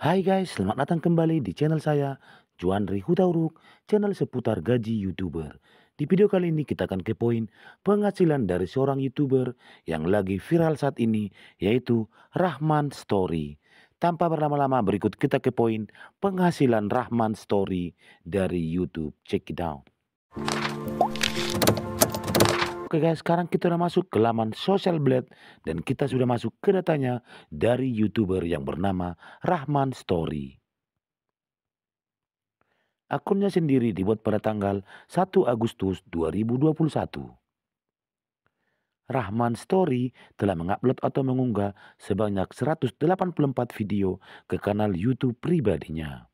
Hai guys, selamat datang kembali di channel saya, Juandri Hutauruk, channel seputar gaji YouTuber. Di video kali ini kita akan kepoin penghasilan dari seorang YouTuber yang lagi viral saat ini, yaitu Rahman Story. Tanpa berlama-lama, berikut kita kepoin penghasilan Rahman Story dari YouTube. Check it out. Oke guys, sekarang kita sudah masuk ke laman Social Blade dan kita sudah masuk ke datanya dari YouTuber yang bernama Rahman Story. Akunnya sendiri dibuat pada tanggal 1 Agustus 2021. Rahman Story telah mengupload atau mengunggah sebanyak 184 video ke kanal YouTube pribadinya.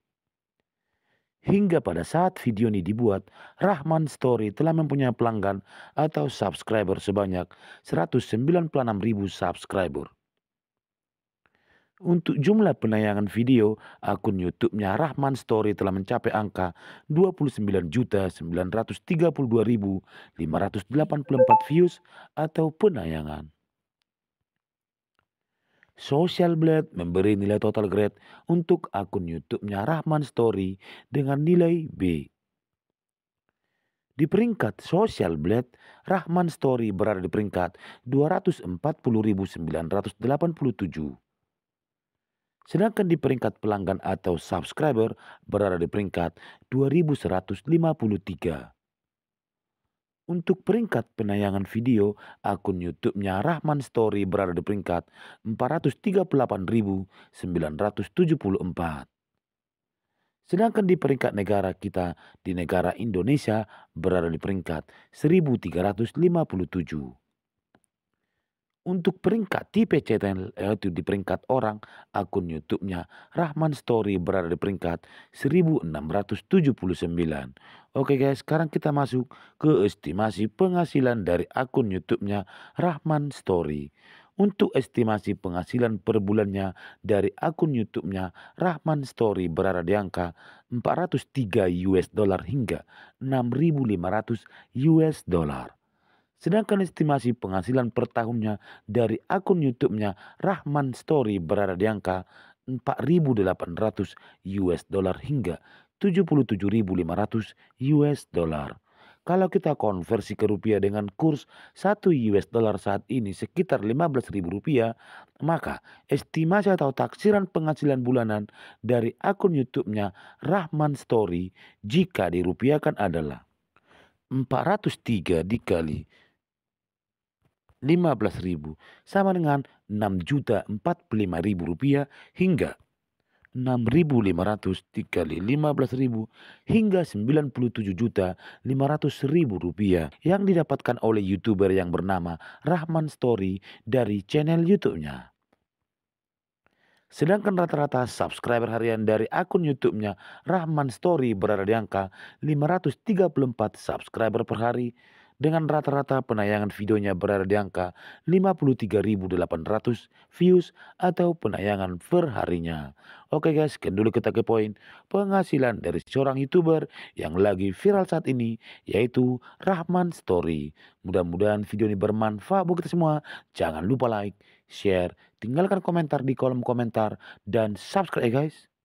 Hingga pada saat video ini dibuat, Rahman Story telah mempunyai pelanggan atau subscriber sebanyak 196.000 subscriber. Untuk jumlah penayangan video, akun YouTube-nya Rahman Story telah mencapai angka 29.932.584 views atau penayangan. Social Blade memberi nilai total grade untuk akun YouTube-nya Rahman Story dengan nilai B. Di peringkat Social Blade, Rahman Story berada di peringkat 240.987. Sedangkan di peringkat pelanggan atau subscriber berada di peringkat 2153. Untuk peringkat penayangan video, akun YouTube-nya Rahman Story berada di peringkat 438.974. Sedangkan di peringkat negara kita, di negara Indonesia berada di peringkat 1357 untuk peringkat tipe Channel yaitu di peringkat orang akun YouTube-nya Rahman Story berada di peringkat 1679. Oke guys, sekarang kita masuk ke estimasi penghasilan dari akun YouTube-nya Rahman Story. Untuk estimasi penghasilan per bulannya dari akun YouTube-nya Rahman Story berada di angka 403 US dollar hingga 6.500 US dollar. Sedangkan estimasi penghasilan per tahunnya dari akun YouTube-nya Rahman Story berada di angka 4.800 US dollar hingga 77.500 US dollar. Kalau kita konversi ke rupiah dengan kurs 1 US dollar saat ini sekitar 15.000 rupiah, maka estimasi atau taksiran penghasilan bulanan dari akun YouTube-nya Rahman Story jika dirupiahkan adalah 403 dikali 15.000 sama dengan 6.045.000 rupiah hingga 6.500 dikali 15.000 hingga 97.500.000 rupiah yang didapatkan oleh youtuber yang bernama Rahman Story dari channel YouTube-nya. Sedangkan rata-rata subscriber harian dari akun YouTube-nya Rahman Story berada di angka 534 subscriber per hari dengan rata-rata penayangan videonya berada di angka 53.800 views atau penayangan per harinya. Oke guys, sekian dulu kita ke poin penghasilan dari seorang YouTuber yang lagi viral saat ini yaitu Rahman Story. Mudah-mudahan video ini bermanfaat buat kita semua. Jangan lupa like, share, tinggalkan komentar di kolom komentar dan subscribe ya guys.